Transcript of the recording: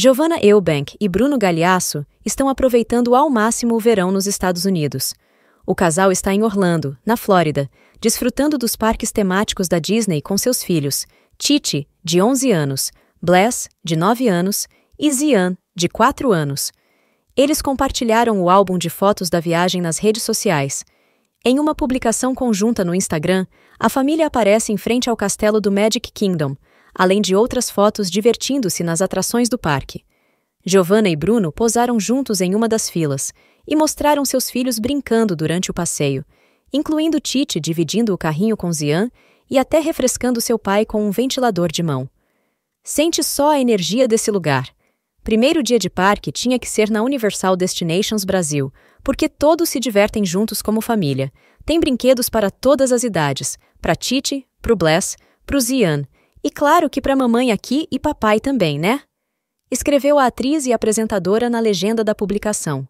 Giovanna Eubank e Bruno Galeasso estão aproveitando ao máximo o verão nos Estados Unidos. O casal está em Orlando, na Flórida, desfrutando dos parques temáticos da Disney com seus filhos, Titi, de 11 anos, Bless, de 9 anos, e Zian, de 4 anos. Eles compartilharam o álbum de fotos da viagem nas redes sociais. Em uma publicação conjunta no Instagram, a família aparece em frente ao castelo do Magic Kingdom, além de outras fotos divertindo-se nas atrações do parque. Giovanna e Bruno posaram juntos em uma das filas e mostraram seus filhos brincando durante o passeio, incluindo Tite dividindo o carrinho com Zian e até refrescando seu pai com um ventilador de mão. Sente só a energia desse lugar. Primeiro dia de parque tinha que ser na Universal Destinations Brasil, porque todos se divertem juntos como família. Tem brinquedos para todas as idades, para Tite, para o Bless, o Zian e claro que para mamãe aqui e papai também, né? Escreveu a atriz e apresentadora na legenda da publicação.